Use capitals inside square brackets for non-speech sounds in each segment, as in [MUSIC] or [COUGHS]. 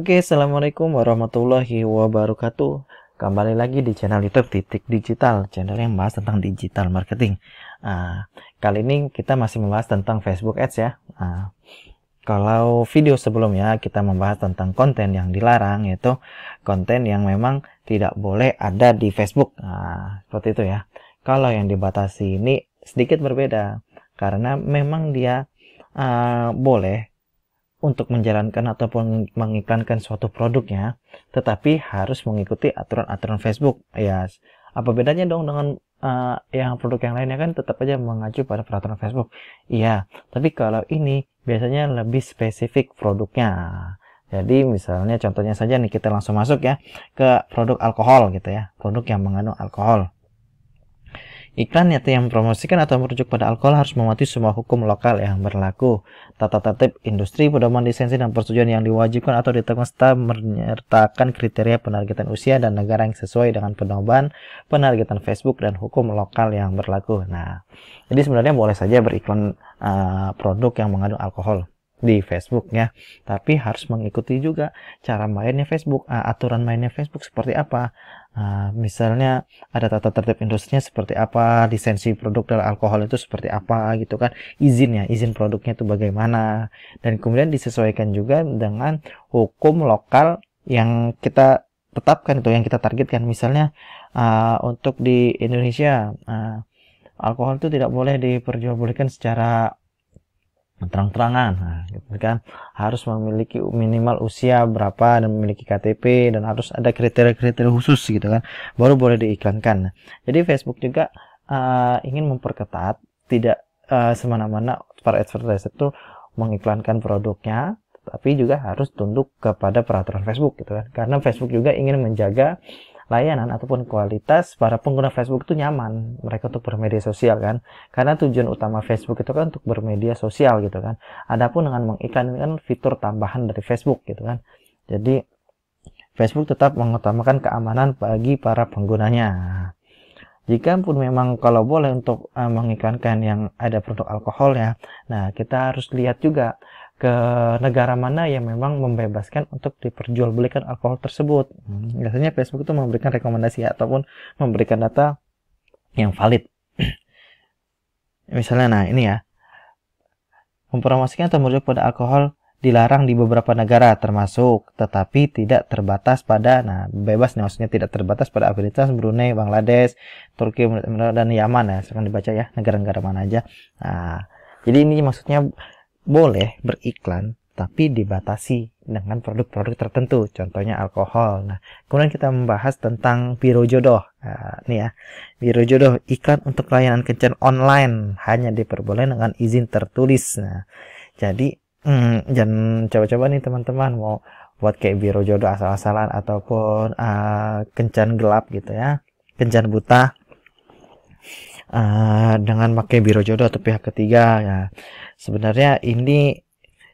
Oke, Assalamualaikum warahmatullahi wabarakatuh. Kembali lagi di channel YouTube Titik Digital, channel yang membahas tentang digital marketing. Nah, kali ini kita masih membahas tentang Facebook Ads ya. Nah, kalau video sebelumnya kita membahas tentang konten yang dilarang, yaitu konten yang memang tidak boleh ada di Facebook. Nah, seperti itu ya. Kalau yang dibatasi ini sedikit berbeda, karena memang dia uh, boleh untuk menjalankan ataupun mengiklankan suatu produknya, tetapi harus mengikuti aturan-aturan Facebook. Ya, apa bedanya dong dengan uh, yang produk yang lainnya kan tetap aja mengacu pada peraturan Facebook. Iya, tapi kalau ini biasanya lebih spesifik produknya. Jadi misalnya contohnya saja nih kita langsung masuk ya ke produk alkohol gitu ya, produk yang mengandung alkohol. Iklan yang mempromosikan atau merujuk pada alkohol harus mematuhi semua hukum lokal yang berlaku, tata tertib industri, pedoman lisensi dan persetujuan yang diwajibkan atau ditetapkan, serta menyertakan kriteria penargetan usia dan negara yang sesuai dengan pedoman penargetan Facebook dan hukum lokal yang berlaku. Nah, jadi sebenarnya boleh saja beriklan uh, produk yang mengandung alkohol di Facebook ya. Tapi harus mengikuti juga cara mainnya Facebook, uh, aturan mainnya Facebook seperti apa. Uh, misalnya ada tata tertib industrinya seperti apa, lisensi produk dan alkohol itu seperti apa gitu kan. Izinnya, izin produknya itu bagaimana. Dan kemudian disesuaikan juga dengan hukum lokal yang kita tetapkan itu yang kita targetkan misalnya uh, untuk di Indonesia uh, alkohol itu tidak boleh diperjualbelikan secara terang-terangan nah, gitu kan harus memiliki minimal usia berapa dan memiliki KTP dan harus ada kriteria-kriteria khusus gitu kan baru boleh diiklankan nah, jadi Facebook juga uh, ingin memperketat tidak uh, semena-mena para advertiser itu mengiklankan produknya tapi juga harus tunduk kepada peraturan Facebook gitu kan karena Facebook juga ingin menjaga layanan ataupun kualitas para pengguna Facebook itu nyaman mereka untuk bermedia sosial kan karena tujuan utama Facebook itu kan untuk bermedia sosial gitu kan adapun dengan mengiklankan fitur tambahan dari Facebook gitu kan jadi Facebook tetap mengutamakan keamanan bagi para penggunanya jika pun memang kalau boleh untuk eh, mengiklankan yang ada produk alkohol ya. nah kita harus lihat juga ke negara mana yang memang membebaskan untuk diperjualbelikan alkohol tersebut. Hmm. Biasanya Facebook itu memberikan rekomendasi ataupun memberikan data yang valid. [CLEARS THROAT] Misalnya, nah ini ya, mempromosikan atau merujuk pada alkohol dilarang di beberapa negara termasuk tetapi tidak terbatas pada nah bebas nih maksudnya tidak terbatas pada Afghanistan, Brunei, Bangladesh, Turki dan Yaman ya sekarang dibaca ya negara-negara mana aja. Nah, jadi ini maksudnya boleh beriklan tapi dibatasi dengan produk-produk tertentu, contohnya alkohol. Nah, kemudian kita membahas tentang biro jodoh. Nah, nih ya, biro jodoh iklan untuk layanan kencan online hanya diperboleh dengan izin tertulis. Nah, jadi hmm, jangan coba-coba nih teman-teman mau buat kayak biro jodoh asal-asalan ataupun uh, kencan gelap gitu ya, kencan buta uh, dengan pakai biro jodoh atau pihak ketiga ya sebenarnya ini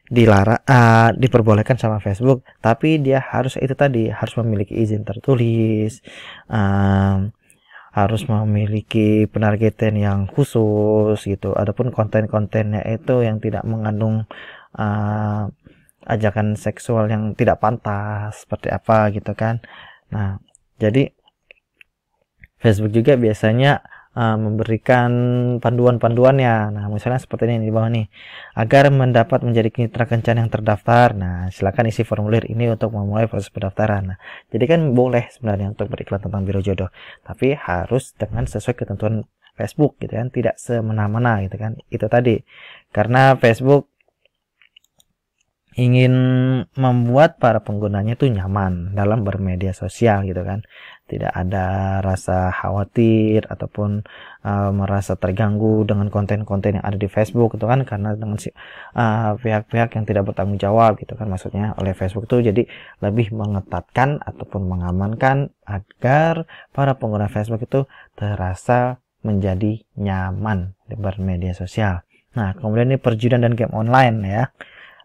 dilarang uh, diperbolehkan sama Facebook tapi dia harus itu tadi harus memiliki izin tertulis um, harus memiliki penargetan yang khusus gitu ataupun konten-kontennya itu yang tidak mengandung uh, ajakan seksual yang tidak pantas seperti apa gitu kan nah jadi Facebook juga biasanya Ah, memberikan panduan-panduannya. Nah, misalnya seperti ini di bawah nih. Agar mendapat menjadi mitra kencan yang terdaftar. Nah, silakan isi formulir ini untuk memulai proses pendaftaran. Nah, jadi kan boleh sebenarnya untuk beriklan tentang biro jodoh, tapi harus dengan sesuai ketentuan Facebook gitu kan, tidak semena-mena gitu kan. Itu tadi. Karena Facebook ingin membuat para penggunanya itu nyaman dalam bermedia sosial gitu kan tidak ada rasa khawatir ataupun uh, merasa terganggu dengan konten-konten yang ada di Facebook itu kan karena dengan si, eh, pihak-pihak yang tidak bertanggung jawab gitu kan maksudnya oleh Facebook itu jadi lebih mengetatkan ataupun mengamankan agar para pengguna Facebook itu terasa menjadi nyaman di bermedia sosial. Nah, kemudian ini perjudian dan game online ya.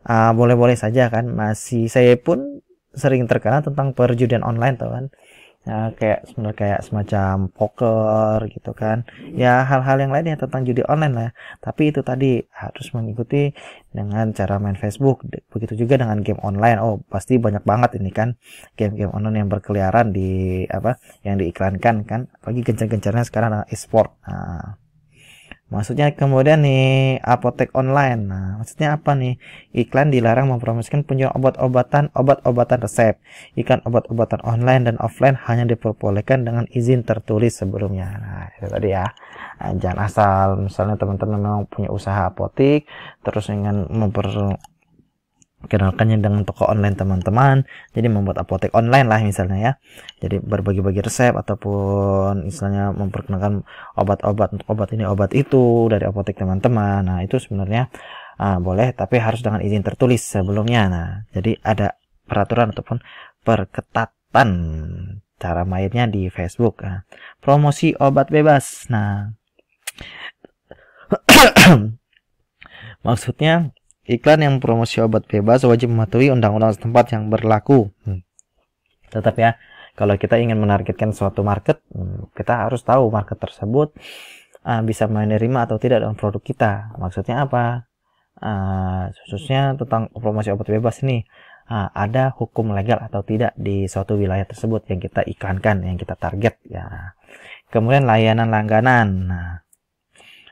Ah, boleh-boleh uh, saja kan masih nah, saya pun sering terkena tentang perjudian online tuh kan ya, kayak sebenarnya kayak semacam poker gitu kan ya hal-hal yang lainnya tentang judi online lah tapi itu tadi harus mengikuti dengan cara main Facebook begitu juga dengan game online oh pasti banyak banget ini kan game-game online yang berkeliaran di apa yang diiklankan kan pagi gencar-gencarnya sekarang e-sport nah Maksudnya kemudian nih apotek online. Nah, maksudnya apa nih? Iklan dilarang mempromosikan penjualan obat-obatan, obat-obatan resep. Iklan obat-obatan online dan offline hanya diperbolehkan dengan izin tertulis sebelumnya. Nah, itu tadi ya. Nah, jangan asal misalnya teman-teman memang punya usaha apotek terus ingin memper Kenalkannya dengan toko online teman-teman. Jadi membuat apotek online lah misalnya ya. Jadi berbagi-bagi resep ataupun misalnya memperkenalkan obat-obat untuk obat ini obat itu dari apotek teman-teman. Nah itu sebenarnya uh, boleh tapi harus dengan izin tertulis sebelumnya. Nah jadi ada peraturan ataupun perketatan cara mainnya di Facebook. Nah, promosi obat bebas. Nah [COUGHS] maksudnya Iklan yang promosi obat bebas wajib mematuhi undang-undang setempat yang berlaku. Hmm. Tetap ya, kalau kita ingin menargetkan suatu market, hmm, kita harus tahu market tersebut uh, bisa menerima atau tidak dengan produk kita. Maksudnya apa? Uh, khususnya tentang promosi obat bebas ini uh, ada hukum legal atau tidak di suatu wilayah tersebut yang kita iklankan, yang kita target ya. Kemudian layanan langganan. Nah,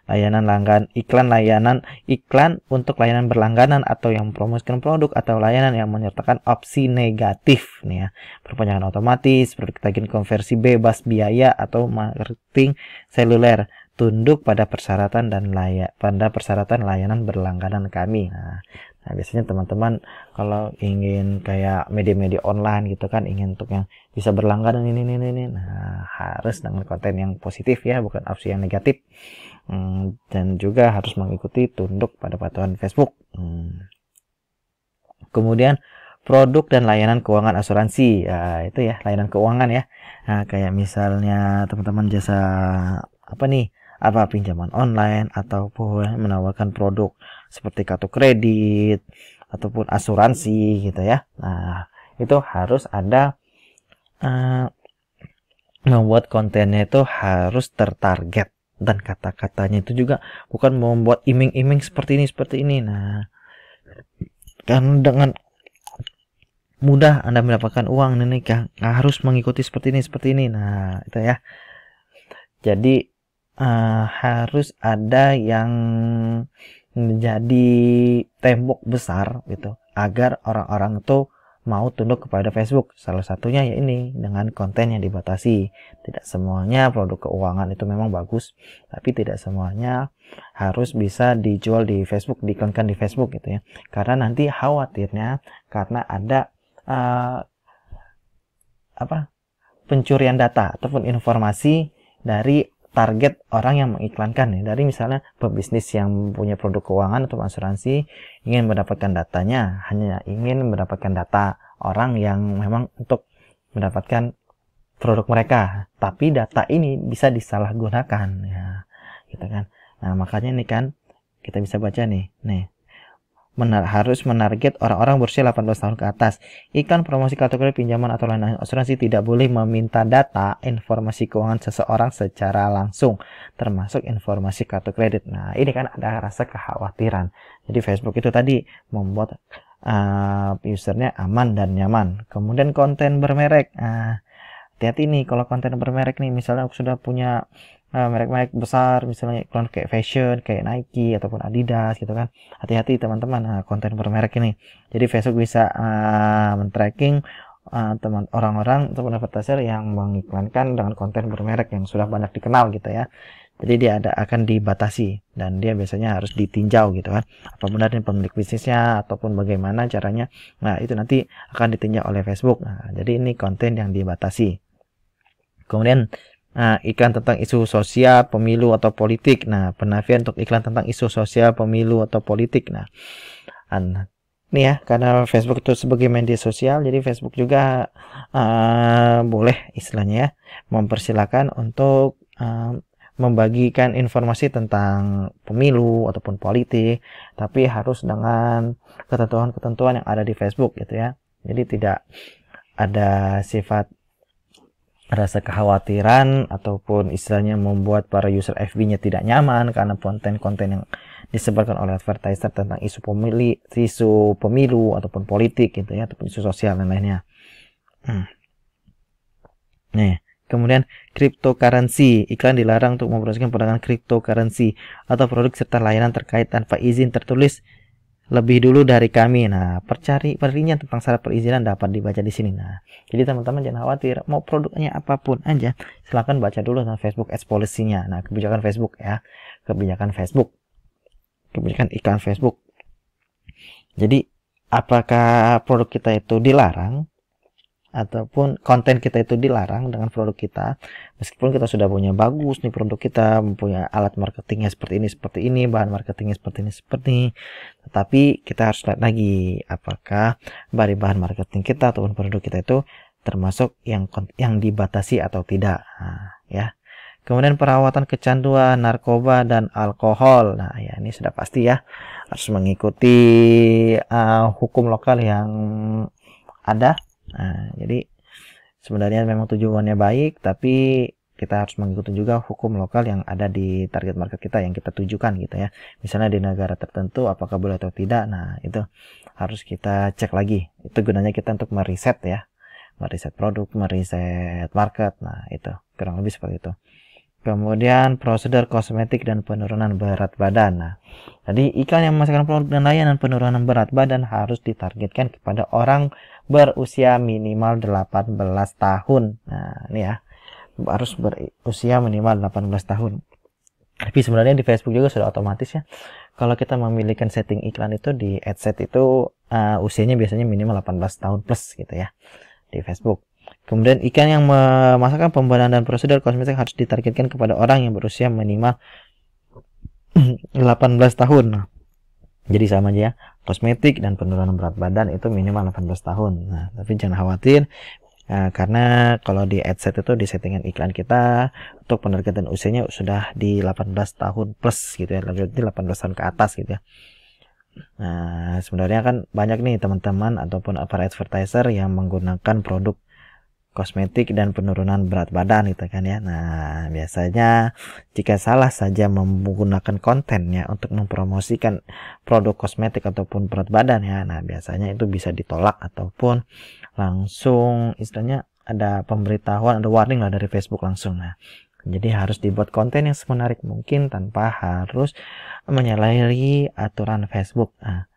layanan langgan iklan layanan iklan untuk layanan berlangganan atau yang mempromosikan produk atau layanan yang menyertakan opsi negatif nih ya perpanjangan otomatis produk tagging konversi bebas biaya atau marketing seluler tunduk pada persyaratan dan layak pada persyaratan layanan berlangganan kami. Nah, nah biasanya teman-teman kalau ingin kayak media-media online gitu kan ingin untuk yang bisa berlangganan ini ini ini, nah harus dengan konten yang positif ya bukan opsi yang negatif. Hmm, dan juga harus mengikuti tunduk pada patuhan Facebook. Hmm. Kemudian produk dan layanan keuangan asuransi, ya, itu ya layanan keuangan ya. Nah, kayak misalnya teman-teman jasa apa nih? apa pinjaman online ataupun menawarkan produk seperti kartu kredit ataupun asuransi gitu ya. Nah, itu harus ada uh, membuat kontennya itu harus tertarget dan kata-katanya itu juga bukan membuat iming-iming seperti ini seperti ini nah kan dengan mudah Anda mendapatkan uang ini, ya. nggak harus mengikuti seperti ini seperti ini nah itu ya jadi uh, harus ada yang menjadi tembok besar gitu agar orang-orang itu mau tunduk kepada Facebook. Salah satunya ya ini dengan konten yang dibatasi. Tidak semuanya produk keuangan itu memang bagus, tapi tidak semuanya harus bisa dijual di Facebook, diiklankan di Facebook gitu ya. Karena nanti khawatirnya karena ada uh, apa? pencurian data ataupun informasi dari target orang yang mengiklankan ya. Dari misalnya pebisnis yang punya produk keuangan atau asuransi ingin mendapatkan datanya, hanya ingin mendapatkan data orang yang memang untuk mendapatkan produk mereka. Tapi data ini bisa disalahgunakan ya. Gitu kan. Nah, makanya ini kan kita bisa baca nih. Nih, menar harus menarget orang-orang berusia 18 tahun ke atas. Iklan promosi kategori pinjaman atau lain-lain, asuransi tidak boleh meminta data informasi keuangan seseorang secara langsung, termasuk informasi kartu kredit. Nah, ini kan ada rasa kekhawatiran. Jadi Facebook itu tadi membuat uh, usernya aman dan nyaman. Kemudian konten bermerek. Uh, hati-hati nih kalau konten bermerek nih misalnya aku sudah punya Nah, merek-merek besar misalnya iklan kayak fashion kayak Nike ataupun Adidas gitu kan hati-hati teman-teman nah, konten bermerek ini jadi Facebook bisa uh, men-tracking uh, teman orang-orang ataupun advertiser yang mengiklankan dengan konten bermerek yang sudah banyak dikenal gitu ya jadi dia ada akan dibatasi dan dia biasanya harus ditinjau gitu kan apa benar ini pemilik bisnisnya ataupun bagaimana caranya nah itu nanti akan ditinjau oleh Facebook nah, jadi ini konten yang dibatasi kemudian Nah, iklan tentang isu sosial, pemilu, atau politik. Nah, penafian untuk iklan tentang isu sosial, pemilu, atau politik. Nah, an ini ya, karena Facebook itu sebagai media sosial, jadi Facebook juga uh, boleh istilahnya ya, mempersilahkan untuk uh, membagikan informasi tentang pemilu ataupun politik, tapi harus dengan ketentuan-ketentuan yang ada di Facebook gitu ya. Jadi tidak ada sifat rasa kekhawatiran ataupun istilahnya membuat para user FB-nya tidak nyaman karena konten-konten yang disebarkan oleh advertiser tentang isu pemilu, isu pemilu ataupun politik gitu ya ataupun isu sosial dan lainnya. Hmm. Nih, kemudian cryptocurrency, iklan dilarang untuk mempromosikan perdagangan cryptocurrency atau produk serta layanan terkait tanpa izin tertulis lebih dulu dari kami. Nah, percari perinya tentang syarat perizinan dapat dibaca di sini. Nah, jadi teman-teman jangan khawatir, mau produknya apapun aja, silahkan baca dulu tentang Facebook Ads Policy-nya. Nah, kebijakan Facebook ya, kebijakan Facebook, kebijakan iklan Facebook. Jadi, apakah produk kita itu dilarang? ataupun konten kita itu dilarang dengan produk kita meskipun kita sudah punya bagus nih produk kita mempunyai alat marketingnya seperti ini seperti ini bahan marketingnya seperti ini seperti ini tetapi kita harus lihat lagi apakah dari bahan marketing kita ataupun produk kita itu termasuk yang yang dibatasi atau tidak nah, ya kemudian perawatan kecanduan narkoba dan alkohol nah ya ini sudah pasti ya harus mengikuti uh, hukum lokal yang ada Nah, jadi sebenarnya memang tujuannya baik, tapi kita harus mengikuti juga hukum lokal yang ada di target market kita yang kita tujukan gitu ya. Misalnya di negara tertentu apakah boleh atau tidak. Nah, itu harus kita cek lagi. Itu gunanya kita untuk meriset ya. Meriset produk, meriset market. Nah, itu kurang lebih seperti itu. Kemudian prosedur kosmetik dan penurunan berat badan. Nah, jadi iklan yang memasarkan produk dan layanan penurunan berat badan harus ditargetkan kepada orang berusia minimal 18 tahun. Nah, ini ya. Harus berusia minimal 18 tahun. Tapi sebenarnya di Facebook juga sudah otomatis ya. Kalau kita memiliki setting iklan itu di adset itu uh, usianya biasanya minimal 18 tahun plus gitu ya di Facebook. Kemudian ikan yang memasakkan pembuatan dan prosedur kosmetik harus ditargetkan kepada orang yang berusia minimal 18 [CLEARS THROAT] tahun. Jadi sama aja ya, kosmetik dan penurunan berat badan itu minimal 18 tahun. Nah, tapi jangan khawatir Nah, karena kalau di adset itu di settingan iklan kita untuk penargetan usianya sudah di 18 tahun plus gitu ya, lanjut 18 tahun ke atas gitu ya. Nah, sebenarnya kan banyak nih teman-teman ataupun para advertiser yang menggunakan produk kosmetik dan penurunan berat badan gitu kan ya. Nah, biasanya jika salah saja menggunakan kontennya untuk mempromosikan produk kosmetik ataupun berat badan ya. Nah, biasanya itu bisa ditolak ataupun langsung istilahnya ada pemberitahuan, ada warning lah dari Facebook langsung. Nah, jadi harus dibuat konten yang semenarik mungkin tanpa harus menyalahi aturan Facebook. Nah,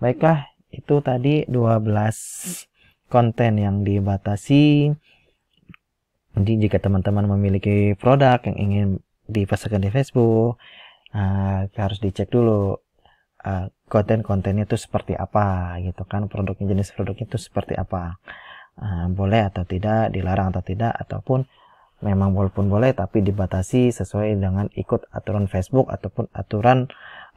baiklah, itu tadi 12 konten yang dibatasi. Jadi jika teman-teman memiliki produk yang ingin dipasarkan di Facebook, uh, harus dicek dulu uh, konten-kontennya itu seperti apa gitu kan, produknya jenis produknya itu seperti apa. Uh, boleh atau tidak, dilarang atau tidak, ataupun memang walaupun boleh tapi dibatasi sesuai dengan ikut aturan Facebook ataupun aturan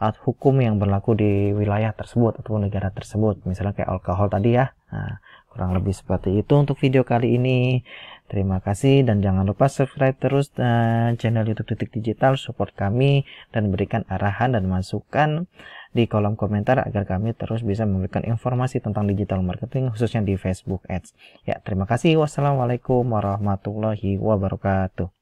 atau hukum yang berlaku di wilayah tersebut atau negara tersebut misalnya kayak alkohol tadi ya nah, kurang lebih seperti itu untuk video kali ini terima kasih dan jangan lupa subscribe terus uh, channel youtube titik digital support kami dan berikan arahan dan masukan di kolom komentar agar kami terus bisa memberikan informasi tentang digital marketing khususnya di Facebook Ads ya terima kasih wassalamualaikum warahmatullahi wabarakatuh